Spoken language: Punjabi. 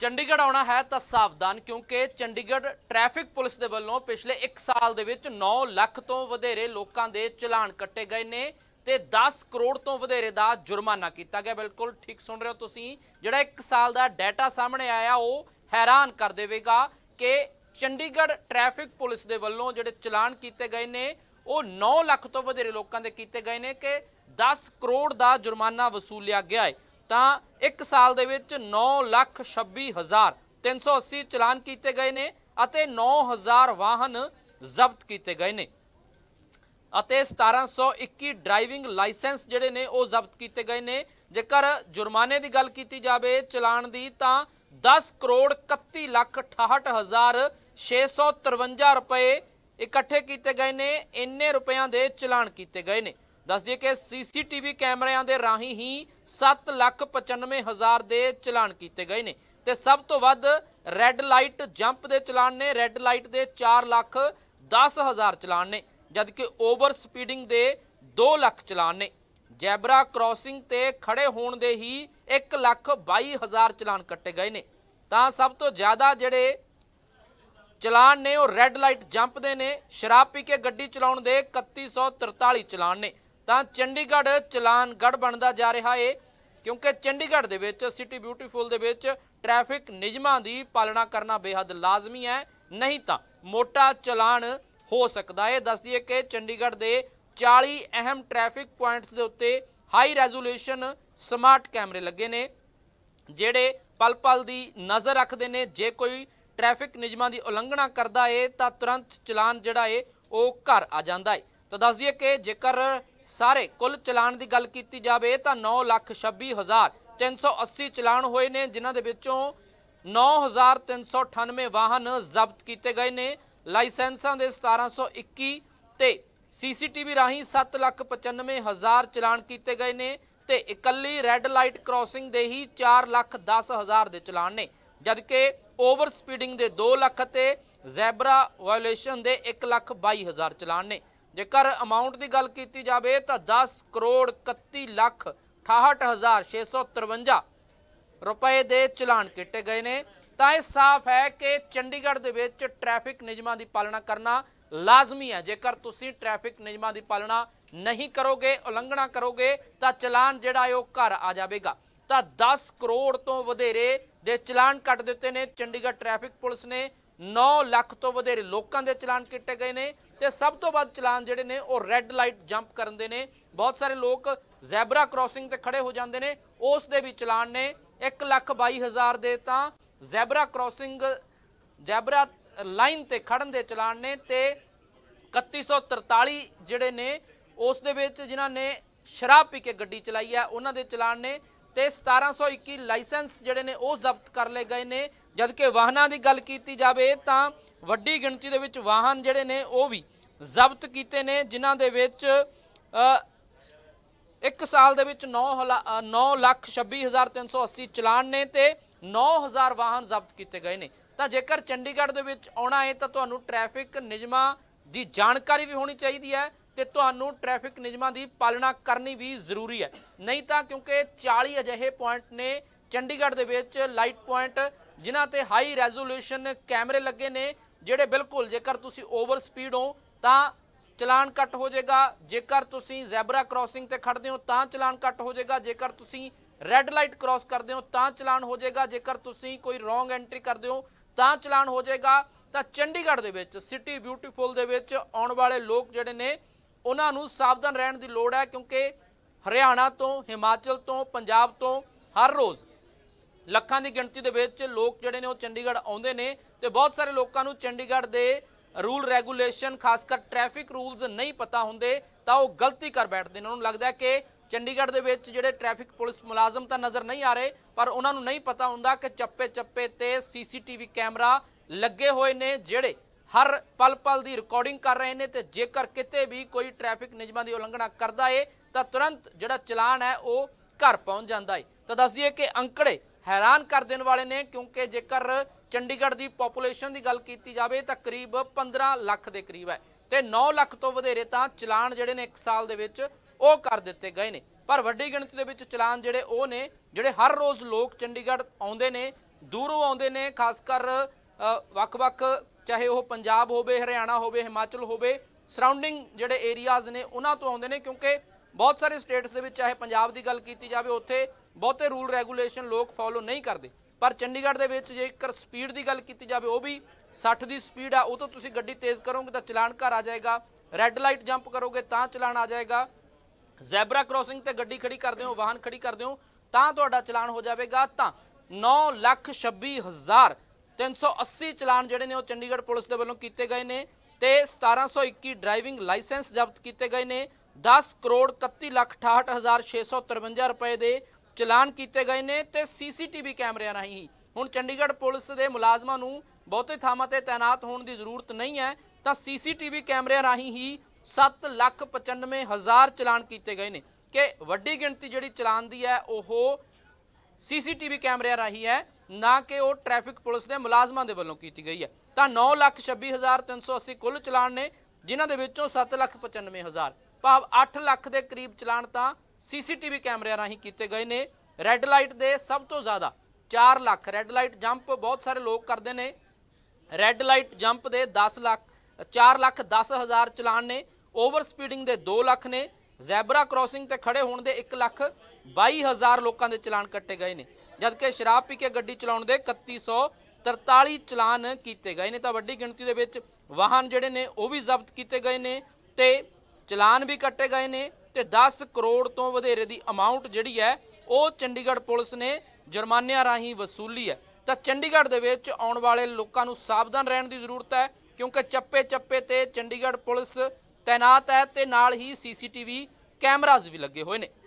ਚੰਡੀਗੜ੍ਹ ਆਉਣਾ ਹੈ ਤਾਂ ਸਾਵਧਾਨ ਕਿਉਂਕਿ ਚੰਡੀਗੜ੍ਹ ਟ੍ਰੈਫਿਕ ਪੁਲਿਸ ਦੇ ਵੱਲੋਂ ਪਿਛਲੇ 1 ਸਾਲ ਦੇ ਵਿੱਚ 9 ਲੱਖ ਤੋਂ ਵਧੇਰੇ ਲੋਕਾਂ ਦੇ ਚਲਾਨ ਕੱਟੇ ਗਏ ਨੇ ਤੇ 10 ਕਰੋੜ ਤੋਂ ਵਧੇਰੇ ਦਾ ਜੁਰਮਾਨਾ ਕੀਤਾ ਗਿਆ ਬਿਲਕੁਲ ਠੀਕ ਸੁਣ ਰਹੇ ਹੋ ਤੁਸੀਂ ਜਿਹੜਾ 1 ਸਾਲ ਦਾ ਡਾਟਾ ਸਾਹਮਣੇ ਆਇਆ ਉਹ ਹੈਰਾਨ ਕਰ ਦੇਵੇਗਾ ਕਿ ਚੰਡੀਗੜ੍ਹ ਟ੍ਰੈਫਿਕ ਪੁਲਿਸ ਦੇ ਵੱਲੋਂ ਜਿਹੜੇ ਚਲਾਨ ਕੀਤੇ ਗਏ ਨੇ ਉਹ 9 ਲੱਖ ਤੋਂ ਵਧੇਰੇ ਲੋਕਾਂ ਦੇ ਕੀਤੇ ਗਏ ਨੇ ਕਿ 10 ਕਰੋੜ ਦਾ ਜੁਰਮਾਨਾ ਵਸੂਲਿਆ ਗਿਆ ਹੈ ਤਾਂ 1 ਸਾਲ ਦੇ ਵਿੱਚ 926380 ਚਲਾਨ ਕੀਤੇ ਗਏ ਨੇ ਅਤੇ 9000 ਵਾਹਨ ਜ਼ਬਤ ਕੀਤੇ ਗਏ ਨੇ ਅਤੇ 1721 ਡਰਾਈਵਿੰਗ ਲਾਇਸੈਂਸ ਜਿਹੜੇ ਨੇ ਉਹ ਜ਼ਬਤ ਕੀਤੇ ਗਏ ਨੇ ਜੇਕਰ ਜੁਰਮਾਨੇ ਦੀ ਗੱਲ ਕੀਤੀ ਜਾਵੇ ਚਲਾਨ ਦੀ ਤਾਂ 10 ਕਰੋੜ 31 ਲੱਖ 653 ਰੁਪਏ ਇਕੱਠੇ ਕੀਤੇ ਗਏ ਨੇ ਇੰਨੇ ਰੁਪਿਆਂ ਦੇ ਚਲਾਨ ਕੀਤੇ ਗਏ ਨੇ ਦੱਸ ਦਈਏ ਕਿ ਸੀਸੀਟੀਵੀ ਕੈਮਰਿਆਂ ਦੇ ਰਾਹੀਂ ਹੀ 7,95,000 ਦੇ ਚਲਾਨ ਕੀਤੇ ਗਏ ਨੇ ਤੇ ਸਭ ਤੋਂ ਵੱਧ ਰੈੱਡ ਲਾਈਟ ਜੰਪ ਦੇ ਚਲਾਨ ਨੇ ਰੈੱਡ ਲਾਈਟ ਦੇ 410000 ਚਲਾਨ ਨੇ ਜਦਕਿ ਓਵਰ ਸਪੀਡਿੰਗ ਦੇ 2 ਲੱਖ ਚਲਾਨ ਨੇ ਜੈਬਰਾ ਕ੍ਰਾਸਿੰਗ ਤੇ ਖੜੇ ਹੋਣ ਦੇ ਹੀ 122000 ਚਲਾਨ ਕੱਟੇ ਗਏ ਨੇ ਤਾਂ ਸਭ ਤੋਂ ਜ਼ਿਆਦਾ ਜਿਹੜੇ ਚਲਾਨ ਨੇ ਉਹ ਰੈੱਡ ਲਾਈਟ ਜੰਪ ਦੇ ਨੇ ਸ਼ਰਾਬ ਪੀ ਕੇ ਗੱਡੀ ਚਲਾਉਣ ਦੇ 3143 ਚਲਾਨ ਨੇ ਤਾਂ ਚੰਡੀਗੜ੍ਹ ਚਲਾਨ ਗੜ ਬਣਦਾ ਜਾ ਰਿਹਾ ਏ ਕਿਉਂਕਿ ਚੰਡੀਗੜ੍ਹ ਦੇ ਵਿੱਚ ਸਿਟੀ ਬਿਊਟੀਫੁਲ ਦੇ ਵਿੱਚ ਟ੍ਰੈਫਿਕ ਨਿਯਮਾਂ ਦੀ ਪਾਲਣਾ ਕਰਨਾ ਬੇहद ਲਾਜ਼ਮੀ ਹੈ ਨਹੀਂ ਤਾਂ ਮੋਟਾ ਚਲਾਨ ਹੋ ਸਕਦਾ ਏ ਦੱਸ ਦਈਏ ਕਿ ਚੰਡੀਗੜ੍ਹ ਦੇ 40 ਅਹਿਮ ਟ੍ਰੈਫਿਕ ਪੁਆਇੰਟਸ ਦੇ ਉੱਤੇ ਹਾਈ ਰੈਜ਼ੋਲੂਸ਼ਨ ਸਮਾਰਟ ਕੈਮਰੇ ਲੱਗੇ ਨੇ ਜਿਹੜੇ ਪਲ-ਪਲ ਦੀ ਨਜ਼ਰ ਰੱਖਦੇ ਨੇ ਜੇ ਕੋਈ ਟ੍ਰੈਫਿਕ ਨਿਯਮਾਂ ਦੀ ਉਲੰਘਣਾ ਕਰਦਾ ਏ ਤਾਂ ਤੁਰੰਤ ਚਲਾਨ ਜਿਹੜਾ ਏ ਉਹ ਘਰ ਆ ਜਾਂਦਾ ਏ ਤਾਂ ਦੱਸ ਦਈਏ ਕਿ ਜੇਕਰ ਸਾਰੇ ਕੁੱਲ ਚਲਾਨ ਦੀ ਗੱਲ ਕੀਤੀ ਜਾਵੇ ਤਾਂ 926380 ਚਲਾਨ ਹੋਏ ਨੇ ਜਿਨ੍ਹਾਂ ਦੇ ਵਿੱਚੋਂ 9398 ਵਾਹਨ ਜ਼ਬਤ ਕੀਤੇ ਗਏ ਨੇ ਲਾਇਸੈਂਸਾਂ ਦੇ 1721 ਤੇ ਸੀਸੀਟੀਵੀ ਰਾਹੀਂ 795000 ਚਲਾਨ ਕੀਤੇ ਗਏ ਨੇ ਤੇ ਇਕੱਲੀ ਰੈੱਡ ਲਾਈਟ ਕ੍ਰਾਸਿੰਗ ਦੇ ਹੀ 410000 ਦੇ ਚਲਾਨ ਨੇ ਜਦਕਿ ਓਵਰ ਸਪੀਡਿੰਗ ਦੇ 2 ਲੱਖ ਤੇ ਜ਼ੈਬਰਾ ਵਾਇਓਲੇਸ਼ਨ ਦੇ 1 ਲੱਖ ਚਲਾਨ ਨੇ ਜੇਕਰ ਅਮਾਉਂਟ ਦੀ ਗੱਲ ਕੀਤੀ ਜਾਵੇ ਤਾਂ 10 ਕਰੋੜ 31 ਲੱਖ 68653 ਰੁਪਏ ਦੇ ਚਲਾਨ ਕੀਤੇ ਗਏ ਨੇ ਤਾਂ ਇਹ ਸਾਫ਼ ਹੈ ਕਿ ਚੰਡੀਗੜ੍ਹ ਦੇ ਵਿੱਚ ਟ੍ਰੈਫਿਕ ਨਿਯਮਾਂ ਦੀ ਪਾਲਣਾ ਕਰਨਾ ਲਾਜ਼ਮੀ ਹੈ ਜੇਕਰ ਤੁਸੀਂ ਟ੍ਰੈਫਿਕ ਨਿਯਮਾਂ ਦੀ ਪਾਲਣਾ ਨਹੀਂ ਕਰੋਗੇ ਉਲੰਘਣਾ ਕਰੋਗੇ ਤਾਂ ਚਲਾਨ ਜਿਹੜਾ ਹੈ ਉਹ ਘਰ ਆ ਜਾਵੇਗਾ ਤਾਂ 10 ਕਰੋੜ ਤੋਂ ਵਧੇਰੇ ਦੇ ਚਲਾਨ ਕੱਟ ਦਿੱਤੇ ਨੇ ਚੰਡੀਗੜ੍ਹ ਟ੍ਰੈਫਿਕ ਪੁਲਿਸ ਨੇ 9 ਲੱਖ ਤੋਂ ਵਧੇਰੇ ਲੋਕਾਂ ਦੇ ਚਲਾਨ ਕੀਤੇ ਗਏ ਨੇ ਤੇ ਸਭ ਤੋਂ ਵੱਧ ਚਲਾਨ ਜਿਹੜੇ ਨੇ ਉਹ ਰੈੱਡ ਲਾਈਟ ਜੰਪ ਕਰਨ ਦੇ ਨੇ ਬਹੁਤ ਸਾਰੇ ਲੋਕ ਜ਼ੈਬਰਾ ਕ੍ਰੋਸਿੰਗ ਤੇ ਖੜੇ ਹੋ ਜਾਂਦੇ ਨੇ ਉਸ ਦੇ ਵੀ ਚਲਾਨ ਨੇ 1,22,000 ਦੇ ਤਾਂ ਜ਼ੈਬਰਾ ਕ੍ਰੋਸਿੰਗ ਜ਼ੈਬਰਾ ਲਾਈਨ ਤੇ ਖੜਨ ਦੇ ਚਲਾਨ ਨੇ ਤੇ 3143 ਜਿਹੜੇ ਨੇ ਉਸ ਦੇ ਵਿੱਚ ਜਿਨ੍ਹਾਂ ਨੇ ਸ਼ਰਾਬ ਪੀ ਕੇ ਗੱਡੀ ਚਲਾਈ ਹੈ ਉਹਨਾਂ ਦੇ ਚਲਾਨ ਨੇ ਤੇ 1721 ਲਾਇਸੈਂਸ ਜਿਹੜੇ ਨੇ ਉਹ ਜ਼ਬਤ ਕਰ ਲਏ ਗਏ ਨੇ ਜਦਕਿ ਵਾਹਨਾਂ ਦੀ ਗੱਲ ਕੀਤੀ ਜਾਵੇ ਤਾਂ ਵੱਡੀ ਗਿਣਤੀ ਦੇ ਵਿੱਚ ਵਾਹਨ ਜਿਹੜੇ ਨੇ ਉਹ ਵੀ ਜ਼ਬਤ ਕੀਤੇ ਨੇ ਜਿਨ੍ਹਾਂ ਦੇ ਵਿੱਚ ਇੱਕ ਸਾਲ ਦੇ ਵਿੱਚ 9 ਲੱਖ 26380 ਚਲਾਨ ਨੇ ਤੇ 9000 ਵਾਹਨ ਜ਼ਬਤ ਕੀਤੇ ਗਏ ਨੇ ਤਾਂ ਜੇਕਰ ਚੰਡੀਗੜ੍ਹ ਦੇ ਵਿੱਚ ਆਉਣਾ ਹੈ ਤਾਂ ਤੁਹਾਨੂੰ ਟ੍ਰੈਫਿਕ ਨਿਯਮਾਂ ਦੀ ਜਾਣਕਾਰੀ ਵੀ ਹੋਣੀ ਚਾਹੀਦੀ ਹੈ ਤੇ ਤੁਹਾਨੂੰ ਟ੍ਰੈਫਿਕ ਨਿਯਮਾਂ ਦੀ ਪਾਲਣਾ ਕਰਨੀ ਵੀ ਜ਼ਰੂਰੀ ਹੈ ਨਹੀਂ ਤਾਂ ਕਿਉਂਕਿ 40 ਅਜਿਹੇ ਪੁਆਇੰਟ ਨੇ ਚੰਡੀਗੜ੍ਹ ਦੇ ਵਿੱਚ ਲਾਈਟ ਪੁਆਇੰਟ ਜਿਨ੍ਹਾਂ ਤੇ ਹਾਈ ਰੈਜ਼ੋਲੂਸ਼ਨ ਕੈਮਰੇ ਲੱਗੇ ਨੇ ਜਿਹੜੇ ਬਿਲਕੁਲ ਜੇਕਰ ਤੁਸੀਂ ਓਵਰ ਸਪੀਡ ਹੋ ਤਾਂ ਚਲਾਨ ਕੱਟ ਹੋ ਜਾਏਗਾ ਜੇਕਰ ਤੁਸੀਂ ਜ਼ੈਬਰਾ ਕ੍ਰਾਸਿੰਗ ਤੇ ਖੜਦੇ ਹੋ ਤਾਂ ਚਲਾਨ ਕੱਟ ਹੋ ਜਾਏਗਾ ਜੇਕਰ ਤੁਸੀਂ ਰੈੱਡ ਲਾਈਟ ਕ੍ਰਾਸ ਕਰਦੇ ਹੋ ਤਾਂ ਚਲਾਨ ਹੋ ਜਾਏਗਾ ਜੇਕਰ ਤੁਸੀਂ ਕੋਈ ਰੋਂਗ ਐਂਟਰੀ ਕਰਦੇ ਹੋ ਤਾਂ ਚਲਾਨ ਹੋ ਜਾਏਗਾ ਤਾਂ ਚੰਡੀਗੜ੍ਹ ਦੇ ਵਿੱਚ ਸਿਟੀ ਬਿਊਟੀਫੁਲ ਦੇ ਵਿੱਚ ਆਉਣ ਵਾਲੇ ਲੋਕ ਜਿਹੜੇ ਨੇ ਉਹਨਾਂ ਨੂੰ ਸਾਵਧਾਨ ਰਹਿਣ ਦੀ ਲੋੜ ਹੈ ਕਿਉਂਕਿ ਹਰਿਆਣਾ ਤੋਂ ਹਿਮਾਚਲ ਤੋਂ ਪੰਜਾਬ ਤੋਂ ਹਰ ਰੋਜ਼ ਲੱਖਾਂ ਦੀ ਗਿਣਤੀ ਦੇ ਵਿੱਚ ਲੋਕ ਜਿਹੜੇ ਨੇ ਉਹ ਚੰਡੀਗੜ੍ਹ ਆਉਂਦੇ ਨੇ ਤੇ ਬਹੁਤ ਸਾਰੇ ਲੋਕਾਂ ਨੂੰ ਚੰਡੀਗੜ੍ਹ ਦੇ ਰੂਲ ਰੈਗੂਲੇਸ਼ਨ ਖਾਸ ਕਰ ਟ੍ਰੈਫਿਕ ਰੂਲਸ ਨਹੀਂ ਪਤਾ ਹੁੰਦੇ ਤਾਂ ਉਹ ਗਲਤੀ ਕਰ ਬੈਠਦੇ ਨੇ ਉਹਨਾਂ ਨੂੰ ਲੱਗਦਾ ਕਿ ਚੰਡੀਗੜ੍ਹ ਦੇ ਵਿੱਚ ਜਿਹੜੇ ਟ੍ਰੈਫਿਕ ਪੁਲਿਸ ਮੁਲਾਜ਼ਮ ਤਾਂ ਨਜ਼ਰ ਨਹੀਂ ਆ ਰਹੇ ਪਰ ਉਹਨਾਂ ਨੂੰ ਨਹੀਂ ਪਤਾ ਹੁੰਦਾ ਕਿ ਚੱਪੇ ਚੱਪੇ ਤੇ ਸੀਸੀਟੀਵੀ ਕੈਮਰਾ ਲੱਗੇ ਹੋਏ ਨੇ ਜਿਹੜੇ ਹਰ ਪਲ ਪਲ ਦੀ ਰਿਕਾਰਡਿੰਗ ਕਰ ਰਹੇ ਨੇ ਤੇ ਜੇਕਰ ਕਿਤੇ ਵੀ ਕੋਈ ਟ੍ਰੈਫਿਕ ਨਿਯਮਾਂ ਦੀ ਉਲੰਘਣਾ ਕਰਦਾ ਏ ਤਾਂ ਤੁਰੰਤ ਜਿਹੜਾ ਚਲਾਨ ਹੈ ਉਹ ਘਰ ਪਹੁੰਚ ਜਾਂਦਾ ਏ ਤਾਂ ਦੱਸ ਦਈਏ ਕਿ ਅੰਕੜੇ ਹੈਰਾਨ ਕਰ ਦੇਣ ਵਾਲੇ ਨੇ ਕਿਉਂਕਿ ਜੇਕਰ ਚੰਡੀਗੜ੍ਹ ਦੀ ਪੋਪੂਲੇਸ਼ਨ ਦੀ ਗੱਲ ਕੀਤੀ ਜਾਵੇ ਤਾਂ ਕਰੀਬ 15 ਲੱਖ ਦੇ ਕਰੀਬ ਹੈ ਤੇ 9 ਲੱਖ ਤੋਂ ਵਧੇਰੇ ਤਾਂ ਚਲਾਨ ਜਿਹੜੇ ਨੇ 1 ਸਾਲ ਦੇ ਵਿੱਚ ਉਹ ਕਰ ਦਿੱਤੇ ਗਏ ਨੇ ਪਰ ਵੱਡੀ ਗਿਣਤੀ ਦੇ ਵਿੱਚ ਚਲਾਨ ਜਿਹੜੇ ਉਹ ਨੇ ਜਿਹੜੇ ਹਰ ਰੋਜ਼ ਲੋਕ ਚੰਡੀਗੜ੍ਹ ਆਉਂਦੇ ਨੇ ਦੂਰੋਂ ਆਉਂਦੇ ਨੇ ਖਾਸ ਕਰ ਵੱਖ-ਵੱਖ ਚਾਹੇ ਉਹ ਪੰਜਾਬ ਹੋਵੇ ਹਰਿਆਣਾ ਹੋਵੇ ਹਿਮਾਚਲ ਹੋਵੇ ਸਰਾਊਂਡਿੰਗ ਜਿਹੜੇ ਏਰੀਆਜ਼ ਨੇ ਉਹਨਾਂ ਤੋਂ ਆਉਂਦੇ ਨੇ ਕਿਉਂਕਿ ਬਹੁਤ ਸਾਰੇ ਸਟੇਟਸ ਦੇ ਵਿੱਚ ਚਾਹੇ ਪੰਜਾਬ ਦੀ ਗੱਲ ਕੀਤੀ ਜਾਵੇ ਉੱਥੇ ਬਹੁਤੇ ਰੂਲ ਰੈਗੂਲੇਸ਼ਨ ਲੋਕ ਫੋਲੋ ਨਹੀਂ ਕਰਦੇ ਪਰ ਚੰਡੀਗੜ੍ਹ ਦੇ ਵਿੱਚ ਜੇਕਰ ਸਪੀਡ ਦੀ ਗੱਲ ਕੀਤੀ ਜਾਵੇ ਉਹ ਵੀ 60 ਦੀ ਸਪੀਡ ਆ ਉਹ ਤੋਂ ਤੁਸੀਂ ਗੱਡੀ ਤੇਜ਼ ਕਰੋਗੇ ਤਾਂ ਚਲਾਨ ਘਰ ਆ ਜਾਏਗਾ ਰੈੱਡ ਲਾਈਟ ਜੰਪ ਕਰੋਗੇ ਤਾਂ ਚਲਾਨ ਆ ਜਾਏਗਾ ਜ਼ੈਬਰਾ ਕ੍ਰੋਸਿੰਗ ਤੇ ਗੱਡੀ ਖੜੀ ਕਰਦੇ ਹੋ ਵਾਹਨ ਖੜੀ ਕਰਦੇ ਹੋ ਤਾਂ ਤੁਹਾਡਾ ਚਲਾਨ ਹੋ ਜਾਵੇਗਾ ਤਾਂ 9 ਲੱਖ 26 ਹਜ਼ਾਰ 380 ਚਲਾਨ ਜਿਹੜੇ ਨੇ ਉਹ ਚੰਡੀਗੜ੍ਹ ਪੁਲਿਸ ਦੇ ਵੱਲੋਂ ਕੀਤੇ ਗਏ ਨੇ ਤੇ 1721 ਡਰਾਈਵਿੰਗ ਲਾਇਸੈਂਸ ਜ਼ਬਤ ਕੀਤੇ ਗਏ ਨੇ 10 ਕਰੋੜ 31 ਲੱਖ 68653 ਰੁਪਏ ਦੇ ਚਲਾਨ ਕੀਤੇ ਗਏ ਨੇ ਤੇ ਸੀਸੀਟੀਵੀ ਕੈਮਰਿਆਂ ਰਾਹੀਂ ਹੁਣ ਚੰਡੀਗੜ੍ਹ ਪੁਲਿਸ ਦੇ ਮੁਲਾਜ਼ਮਾਂ ਨੂੰ ਬਹੁਤੇ ਥਾਵਾਂ ਤੇ ਤਾਇਨਾਤ ਹੋਣ ਦੀ ਜ਼ਰੂਰਤ ਨਹੀਂ ਹੈ ਤਾਂ ਸੀਸੀਟੀਵੀ ਕੈਮਰਿਆਂ ਰਾਹੀਂ ਹੀ 7,95,000 ਚਲਾਨ ਕੀਤੇ ਗਏ ਨੇ ਕਿ ਵੱਡੀ ਗਿਣਤੀ ਜਿਹੜੀ ਚਲਾਨ ਦੀ ਹੈ ਉਹ ਸੀਸੀਟੀਵੀ ਕੈਮਰਿਆਂ ਰਾਹੀਂ ਹੈ ਨਾ ਕਿ ਉਹ ਟ੍ਰੈਫਿਕ ਪੁਲਿਸ ਦੇ ਮੁਲਾਜ਼ਮਾਂ ਦੇ ਵੱਲੋਂ ਕੀਤੀ ਗਈ ਹੈ ਤਾਂ 9,26,380 ਕੁੱਲ ਚਲਾਨ ਨੇ ਜਿਨ੍ਹਾਂ ਦੇ ਵਿੱਚੋਂ 7,95,000 ਭਾਵ 8 ਲੱਖ ਦੇ ਕਰੀਬ ਚਲਾਨ ਤਾਂ ਸੀਸੀਟੀਵੀ ਕੈਮਰਿਆਂ ਰਾਹੀਂ ਕੀਤੇ ਗਏ ਨੇ ਰੈੱਡ ਲਾਈਟ ਦੇ ਸਭ ਤੋਂ ਜ਼ਿਆਦਾ 4 ਲੱਖ ਰੈੱਡ ਲਾਈਟ ਜੰਪ ਬਹੁਤ ਸਾਰੇ ਲੋਕ ਕਰਦੇ ਨੇ ਰੈੱਡ ਲਾਈਟ ਜੰਪ ਦੇ 10 ਲੱਖ 4 ਲੱਖ 10 ਹਜ਼ਾਰ ਚਲਾਨ ਨੇ ਓਵਰ ਸਪੀਡਿੰਗ ਦੇ 2 ਲੱਖ ਨੇ ਜ਼ੈਬਰਾ ਕ੍ਰੋਸਿੰਗ ਤੇ ਖੜੇ ਹੋਣ ਦੇ 1 ਲੱਖ 22000 ਲੋਕਾਂ ਦੇ ਚਲਾਨ ਕੱਟੇ ਗਏ ਨੇ ਜਦਕਿ ਸ਼ਰਾਬ ਪੀ ਕੇ ਗੱਡੀ ਚਲਾਉਣ ਦੇ 3143 ਚਲਾਨ ਕੀਤੇ ਗਏ ਨੇ ਤਾਂ ਵੱਡੀ ਗਿਣਤੀ ਦੇ ਵਿੱਚ ਵਾਹਨ ਜਿਹੜੇ ਨੇ ਉਹ ਵੀ ਜ਼ਬਤ ਕੀਤੇ ਗਏ ਨੇ ਤੇ ਚਲਾਨ ਵੀ ਕੱਟੇ ਗਏ ਨੇ ਤੇ 10 ਕਰੋੜ ਤੋਂ ਵਧੇਰੇ ਦੀ ਅਮਾਉਂਟ ਜਿਹੜੀ ਹੈ ਉਹ ਚੰਡੀਗੜ੍ਹ ਪੁਲਿਸ ਨੇ ਜੁਰਮਾਨਿਆਂ ਰਾਹੀਂ ਵਸੂਲੀ ਹੈ ਤਾਂ ਚੰਡੀਗੜ੍ਹ ਦੇ ਵਿੱਚ ਆਉਣ ਵਾਲੇ ਲੋਕਾਂ ਨੂੰ ਸਾਵਧਾਨ ਰਹਿਣ ਦੀ ਜ਼ਰੂਰਤ ਹੈ ਕਿਉਂਕਿ ਚੱਪੇ-ਚੱਪੇ ਤੇ ਚੰਡੀਗੜ੍ਹ ਪੁਲਿਸ ਤਾਇਨਾਤ ਹੈ ਤੇ ਨਾਲ ਹੀ ਸੀਸੀਟੀਵੀ ਕੈਮਰਾਜ਼ ਵੀ ਲੱਗੇ ਹੋਏ ਨੇ